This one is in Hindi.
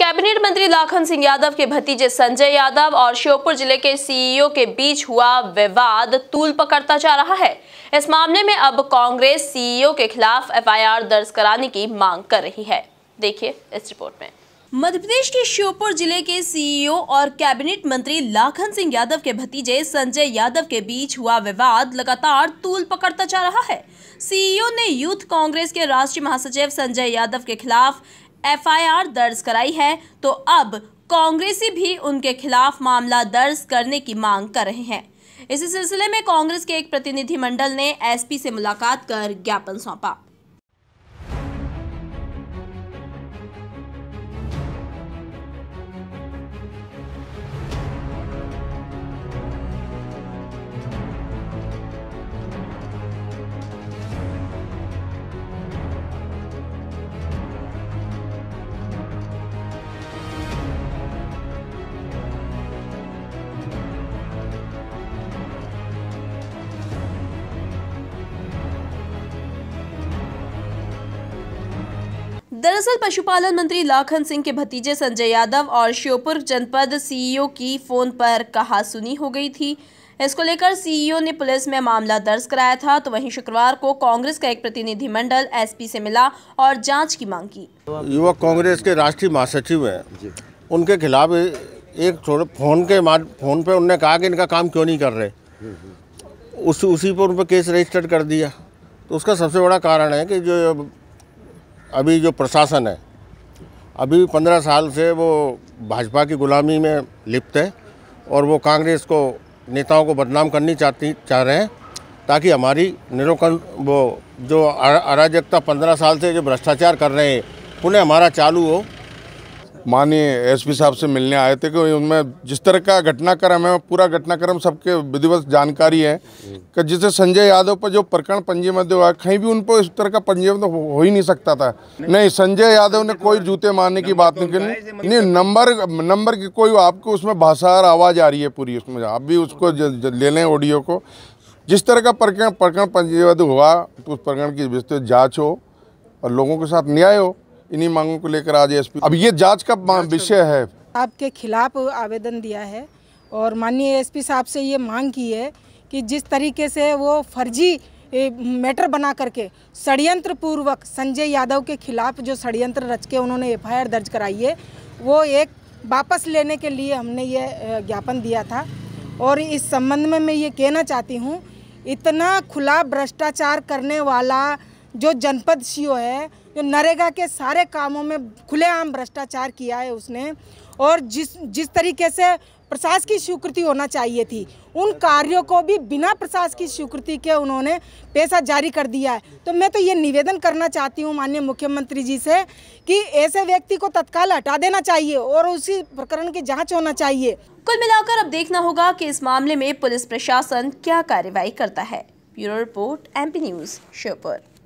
कैबिनेट मंत्री लाखन सिंह यादव के भतीजे संजय यादव और श्योपुर जिले के सीईओ e के बीच हुआ विवाद तूल पकड़ता जा रहा है इस मामले में अब कांग्रेस सीईओ e के खिलाफ एफआईआर दर्ज कराने की मांग कर रही है देखिए इस रिपोर्ट में मध्य प्रदेश के श्योपुर जिले के सीईओ e और कैबिनेट मंत्री लाखन सिंह यादव के भतीजे संजय यादव के बीच हुआ विवाद लगातार तूल पकड़ता जा रहा है सीईओ ने यूथ कांग्रेस के राष्ट्रीय महासचिव संजय यादव के खिलाफ एफआईआर दर्ज कराई है तो अब कांग्रेसी भी उनके खिलाफ मामला दर्ज करने की मांग कर रहे हैं इसी सिलसिले में कांग्रेस के एक प्रतिनिधिमंडल ने एसपी से मुलाकात कर ज्ञापन सौंपा दरअसल पशुपालन मंत्री लाखन सिंह के भतीजे संजय यादव और श्योपुर जनपद सीईओ की फोन पर कहा सुनी हो गई थी इसको लेकर सीईओ ने पुलिस में मामला दर्ज कराया था तो वहीं शुक्रवार को कांग्रेस का एक प्रतिनिधिमंडल एसपी से मिला और जांच की मांग की युवा कांग्रेस के राष्ट्रीय महासचिव है उनके खिलाफ एक थोड़ा फोन के फोन पे उनने कहा कि इनका काम क्यों नहीं कर रहे हम्म, हम्म। उस उसी पर उन पर केस रजिस्टर्ड कर दिया तो उसका सबसे बड़ा कारण है कि जो अभी जो प्रशासन है अभी पंद्रह साल से वो भाजपा की गुलामी में लिप्त है और वो कांग्रेस को नेताओं को बदनाम करनी चाहती चाह रहे हैं ताकि हमारी निरोकन वो जो अराजकता पंद्रह साल से जो भ्रष्टाचार कर रहे हैं पुनः हमारा चालू हो माननीय एसपी साहब से मिलने आए थे कि उनमें जिस तरह का घटनाक्रम है पूरा घटनाक्रम सबके विधिवत जानकारी है कि जिससे संजय यादव पर जो प्रकरण पंजीबद्ध हुआ कहीं भी उन पर इस तरह का पंजीबद्ध हो ही नहीं सकता था नहीं संजय यादव ने कोई जूते मारने की बात नहीं की नहीं नंबर नंबर की कोई आपको उसमें भाषार आवाज़ आ रही है पूरी उसमें आप भी उसको ले लें ऑडियो को जिस तरह का प्रकरण प्रकरण पंजीबद्ध हुआ तो उस प्रकरण की विस्तृत जाँच हो और लोगों के साथ न्याय हो इन्हीं मांगों को लेकर आज एसपी अब ये जांच का विषय है आपके खिलाफ आवेदन दिया है और माननीय एसपी साहब से ये मांग की है कि जिस तरीके से वो फर्जी मैटर बना करके षडयंत्र पूर्वक संजय यादव के खिलाफ जो षडयंत्र रच के उन्होंने एफ दर्ज कराई है वो एक वापस लेने के लिए हमने ये ज्ञापन दिया था और इस संबंध में मैं ये कहना चाहती हूँ इतना खुला भ्रष्टाचार करने वाला जो जनपद सी है जो नरेगा के सारे कामों में खुलेआम भ्रष्टाचार किया है उसने और जिस जिस तरीके से प्रशास की स्वीकृति होना चाहिए थी उन कार्यों को भी बिना प्रशास की स्वीकृति के उन्होंने पैसा जारी कर दिया है तो मैं तो ये निवेदन करना चाहती हूँ माननीय मुख्यमंत्री जी से कि ऐसे व्यक्ति को तत्काल हटा देना चाहिए और उसी प्रकरण की जांच होना चाहिए कुल मिलाकर अब देखना होगा कि इस मामले में पुलिस प्रशासन क्या कार्यवाही करता है bureau report M news Sheopur